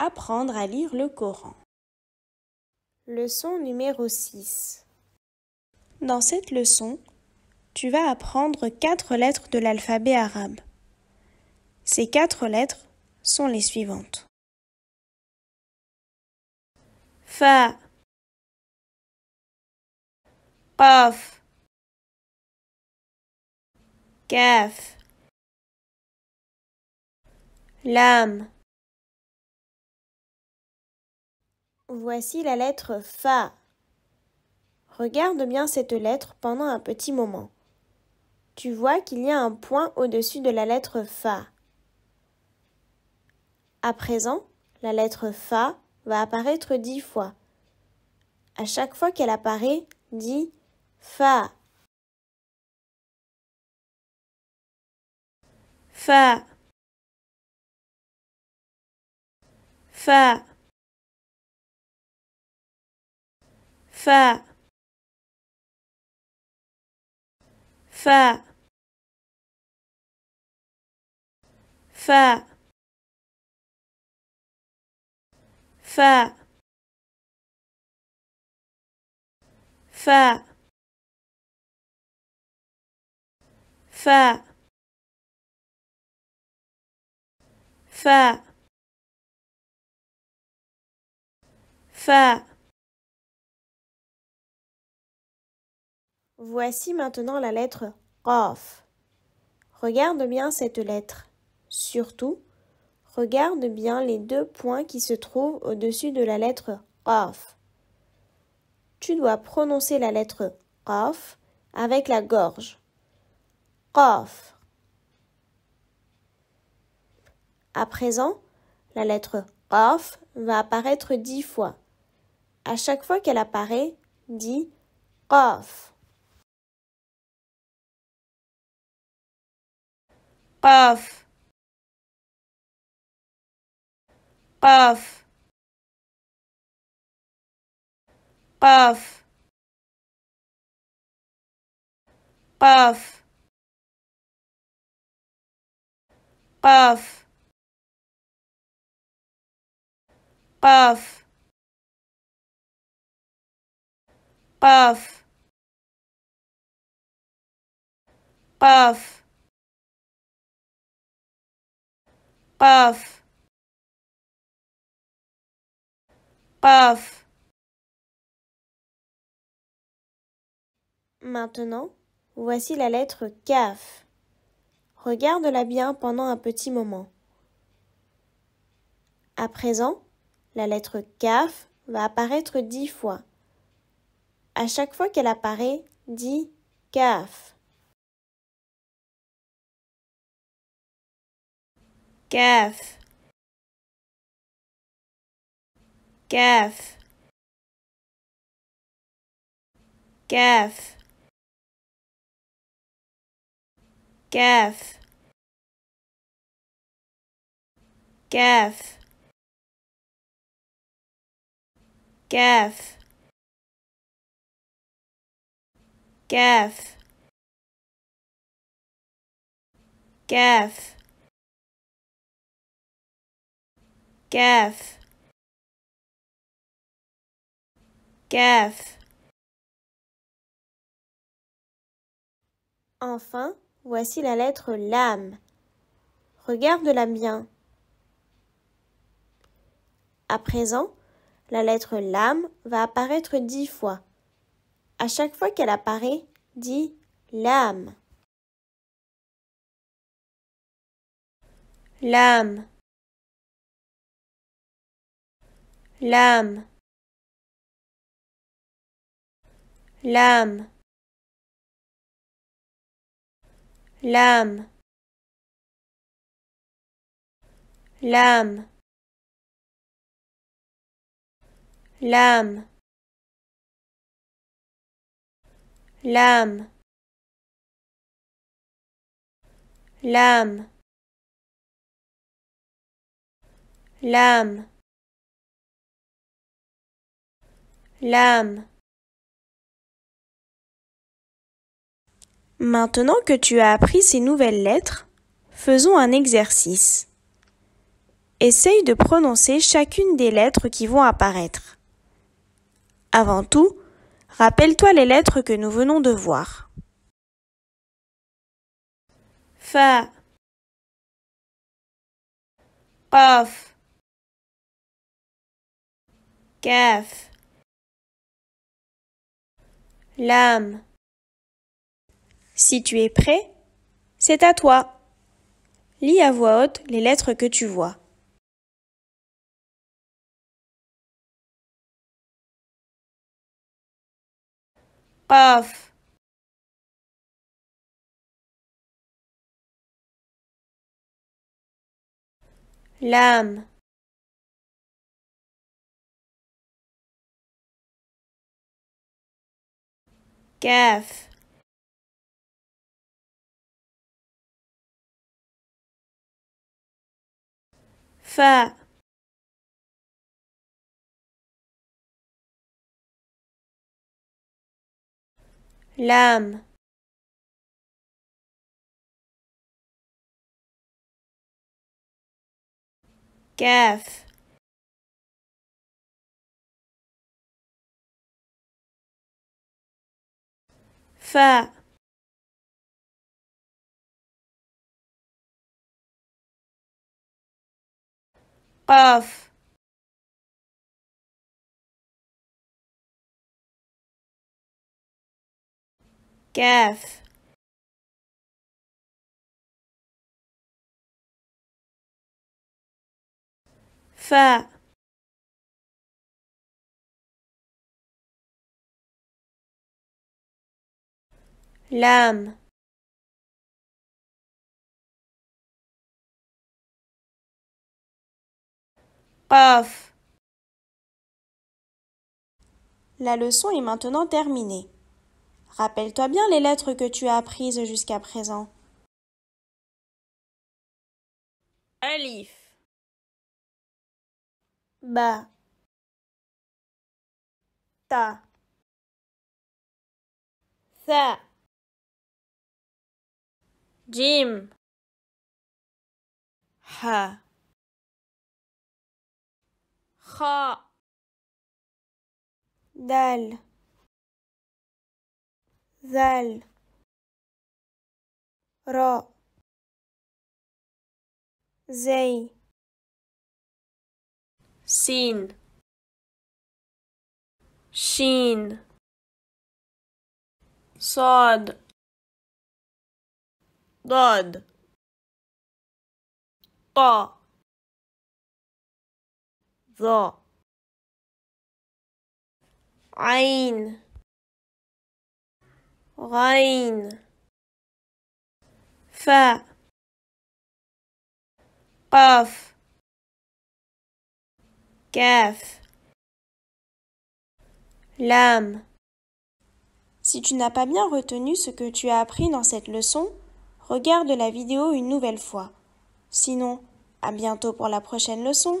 Apprendre à lire le Coran. Leçon numéro 6. Dans cette leçon, tu vas apprendre quatre lettres de l'alphabet arabe. Ces quatre lettres sont les suivantes. Fa Kaf Lam Voici la lettre Fa. Regarde bien cette lettre pendant un petit moment. Tu vois qu'il y a un point au-dessus de la lettre Fa. À présent, la lettre Fa va apparaître dix fois. À chaque fois qu'elle apparaît, dis Fa. Fa. Fa. 饭，饭，饭，饭，饭，饭，饭，饭。Voici maintenant la lettre Qaf. Regarde bien cette lettre. Surtout, regarde bien les deux points qui se trouvent au-dessus de la lettre Qaf. Tu dois prononcer la lettre Qaf avec la gorge. OFF À présent, la lettre Qaf va apparaître dix fois. À chaque fois qu'elle apparaît, dis OFF. قاف قاف قاف قاف قاف قاف قاف قاف paf Maintenant, voici la lettre CAF. Regarde-la bien pendant un petit moment. À présent, la lettre CAF va apparaître dix fois. À chaque fois qu'elle apparaît, dit CAF. Gaff. Gaff. Gaff. Gaff. Gaff. Gaff. Gaff. Gaff. Enfin, voici la lettre lame. Regarde-la bien. À présent, la lettre l'âme va apparaître dix fois. À chaque fois qu'elle apparaît, dis l'âme. Lame. لام لام لام لام لام لام لام لام l'âme. Maintenant que tu as appris ces nouvelles lettres, faisons un exercice. Essaye de prononcer chacune des lettres qui vont apparaître. Avant tout, rappelle-toi les lettres que nous venons de voir. Fa l'âme. Si tu es prêt, c'est à toi. Lis à voix haute les lettres que tu vois. L'âme Gaff. Fa. Lam. Gaff. قاف كاف فاء l'âme La leçon est maintenant terminée. Rappelle-toi bien les lettres que tu as apprises jusqu'à présent. Alif. Ba. Ta. جيم ح خ دال ذال راء زي سين شين صاد l'âme Ta Si tu n'as pas bien retenu ce que tu as appris dans cette leçon, Regarde la vidéo une nouvelle fois. Sinon, à bientôt pour la prochaine leçon.